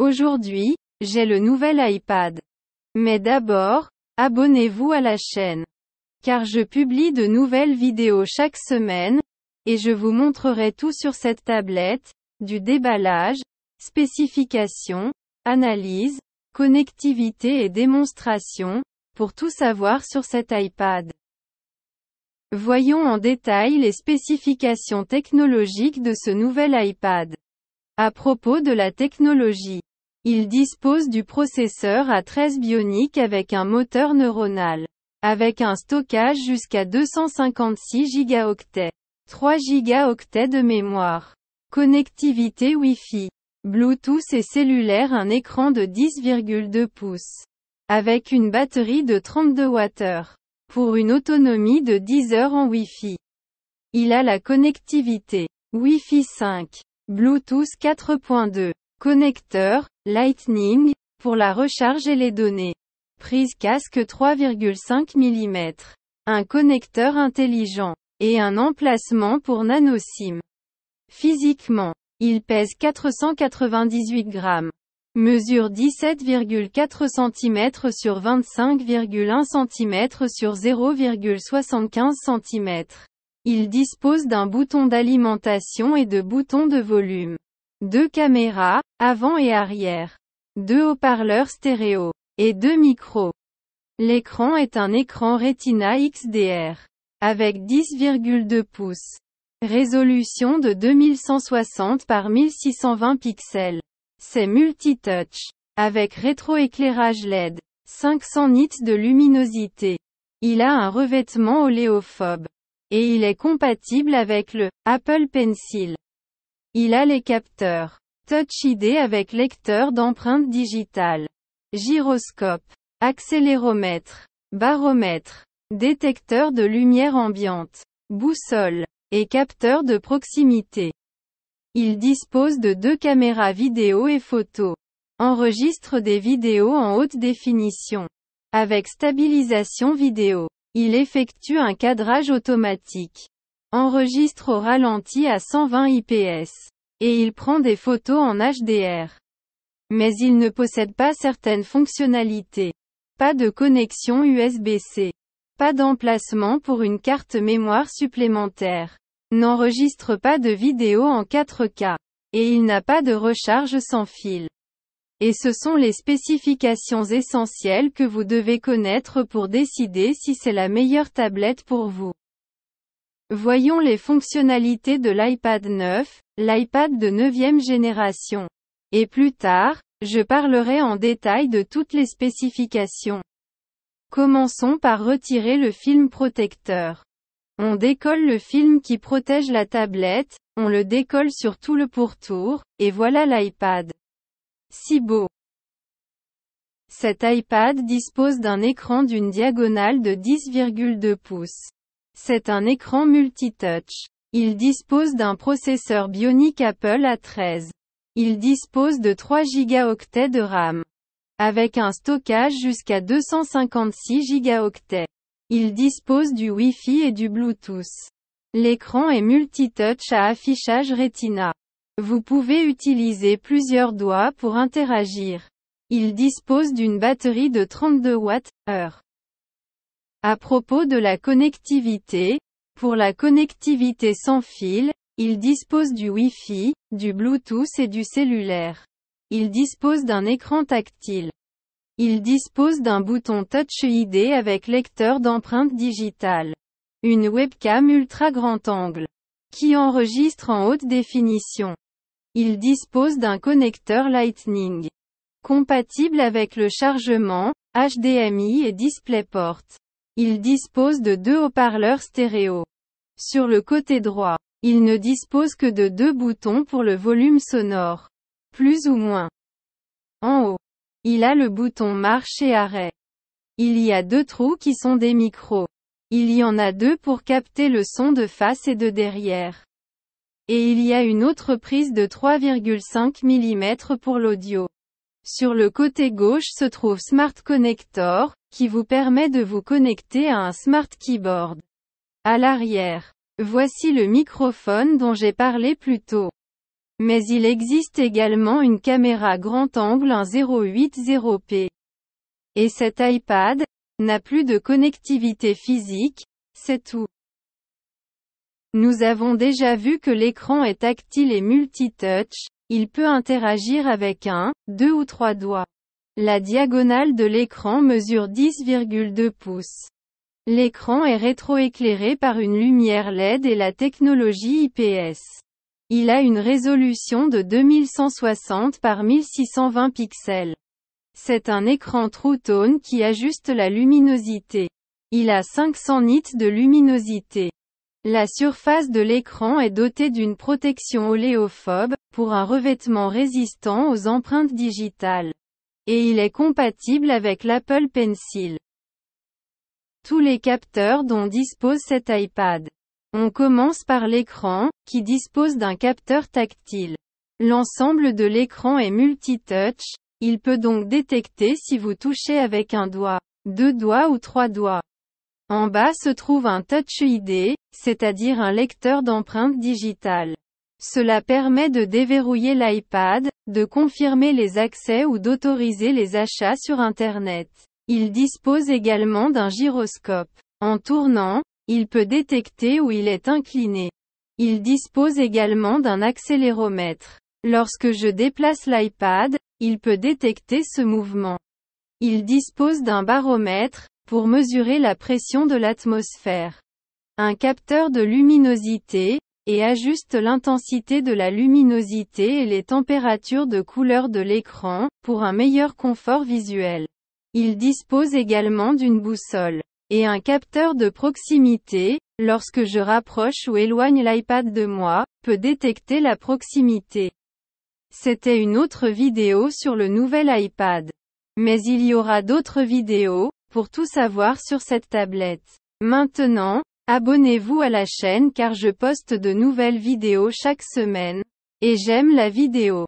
Aujourd'hui, j'ai le nouvel iPad. Mais d'abord, abonnez-vous à la chaîne. Car je publie de nouvelles vidéos chaque semaine, et je vous montrerai tout sur cette tablette, du déballage, spécifications, analyse, connectivité et démonstration, pour tout savoir sur cet iPad. Voyons en détail les spécifications technologiques de ce nouvel iPad. À propos de la technologie, il dispose du processeur A13 Bionic avec un moteur neuronal. Avec un stockage jusqu'à 256 Go. 3 gigaoctets de mémoire. Connectivité Wi-Fi. Bluetooth et cellulaire un écran de 10,2 pouces. Avec une batterie de 32 Wh. Pour une autonomie de 10 heures en Wi-Fi. Il a la connectivité. Wi-Fi 5. Bluetooth 4.2. Connecteur, Lightning, pour la recharge et les données. Prise casque 3,5 mm. Un connecteur intelligent. Et un emplacement pour NanoSIM. Physiquement, il pèse 498 grammes. Mesure 17,4 cm sur 25,1 cm sur 0,75 cm. Il dispose d'un bouton d'alimentation et de boutons de volume deux caméras, avant et arrière, deux haut-parleurs stéréo, et deux micros. L'écran est un écran Retina XDR, avec 10,2 pouces. Résolution de 2160 par 1620 pixels. C'est multi-touch. avec rétroéclairage LED, 500 nits de luminosité. Il a un revêtement oléophobe. Et il est compatible avec le Apple Pencil. Il a les capteurs Touch ID avec lecteur d'empreintes digitales, gyroscope, accéléromètre, baromètre, détecteur de lumière ambiante, boussole et capteur de proximité. Il dispose de deux caméras vidéo et photo. Enregistre des vidéos en haute définition. Avec stabilisation vidéo, il effectue un cadrage automatique enregistre au ralenti à 120 IPS. Et il prend des photos en HDR. Mais il ne possède pas certaines fonctionnalités. Pas de connexion USB-C. Pas d'emplacement pour une carte mémoire supplémentaire. N'enregistre pas de vidéo en 4K. Et il n'a pas de recharge sans fil. Et ce sont les spécifications essentielles que vous devez connaître pour décider si c'est la meilleure tablette pour vous. Voyons les fonctionnalités de l'iPad 9, l'iPad de 9 génération. Et plus tard, je parlerai en détail de toutes les spécifications. Commençons par retirer le film protecteur. On décolle le film qui protège la tablette, on le décolle sur tout le pourtour, et voilà l'iPad. Si beau. Cet iPad dispose d'un écran d'une diagonale de 10,2 pouces. C'est un écran multitouch. Il dispose d'un processeur Bionic Apple A13. Il dispose de 3 gigaoctets de RAM. Avec un stockage jusqu'à 256 gigaoctets. Il dispose du Wi-Fi et du Bluetooth. L'écran est multitouch à affichage Retina. Vous pouvez utiliser plusieurs doigts pour interagir. Il dispose d'une batterie de 32 watts heure. À propos de la connectivité, pour la connectivité sans fil, il dispose du Wi-Fi, du Bluetooth et du cellulaire. Il dispose d'un écran tactile. Il dispose d'un bouton Touch ID avec lecteur d'empreintes digitales. Une webcam ultra grand angle. Qui enregistre en haute définition. Il dispose d'un connecteur Lightning. Compatible avec le chargement, HDMI et DisplayPort. Il dispose de deux haut-parleurs stéréo. Sur le côté droit, il ne dispose que de deux boutons pour le volume sonore. Plus ou moins. En haut, il a le bouton marche et arrêt. Il y a deux trous qui sont des micros. Il y en a deux pour capter le son de face et de derrière. Et il y a une autre prise de 3,5 mm pour l'audio. Sur le côté gauche se trouve Smart Connector, qui vous permet de vous connecter à un Smart Keyboard. À l'arrière, voici le microphone dont j'ai parlé plus tôt. Mais il existe également une caméra grand angle 080 p Et cet iPad, n'a plus de connectivité physique, c'est tout. Nous avons déjà vu que l'écran est tactile et multitouch, il peut interagir avec un, deux ou trois doigts. La diagonale de l'écran mesure 10,2 pouces. L'écran est rétroéclairé par une lumière LED et la technologie IPS. Il a une résolution de 2160 par 1620 pixels. C'est un écran True Tone qui ajuste la luminosité. Il a 500 nits de luminosité. La surface de l'écran est dotée d'une protection oléophobe, pour un revêtement résistant aux empreintes digitales et il est compatible avec l'Apple Pencil. Tous les capteurs dont dispose cet iPad. On commence par l'écran, qui dispose d'un capteur tactile. L'ensemble de l'écran est multi-touch. il peut donc détecter si vous touchez avec un doigt, deux doigts ou trois doigts. En bas se trouve un Touch ID, c'est-à-dire un lecteur d'empreintes digitales. Cela permet de déverrouiller l'iPad, de confirmer les accès ou d'autoriser les achats sur Internet. Il dispose également d'un gyroscope. En tournant, il peut détecter où il est incliné. Il dispose également d'un accéléromètre. Lorsque je déplace l'iPad, il peut détecter ce mouvement. Il dispose d'un baromètre, pour mesurer la pression de l'atmosphère. Un capteur de luminosité, et ajuste l'intensité de la luminosité et les températures de couleur de l'écran, pour un meilleur confort visuel. Il dispose également d'une boussole et un capteur de proximité, lorsque je rapproche ou éloigne l'iPad de moi, peut détecter la proximité. C'était une autre vidéo sur le nouvel iPad. Mais il y aura d'autres vidéos, pour tout savoir sur cette tablette. Maintenant, Abonnez-vous à la chaîne car je poste de nouvelles vidéos chaque semaine. Et j'aime la vidéo.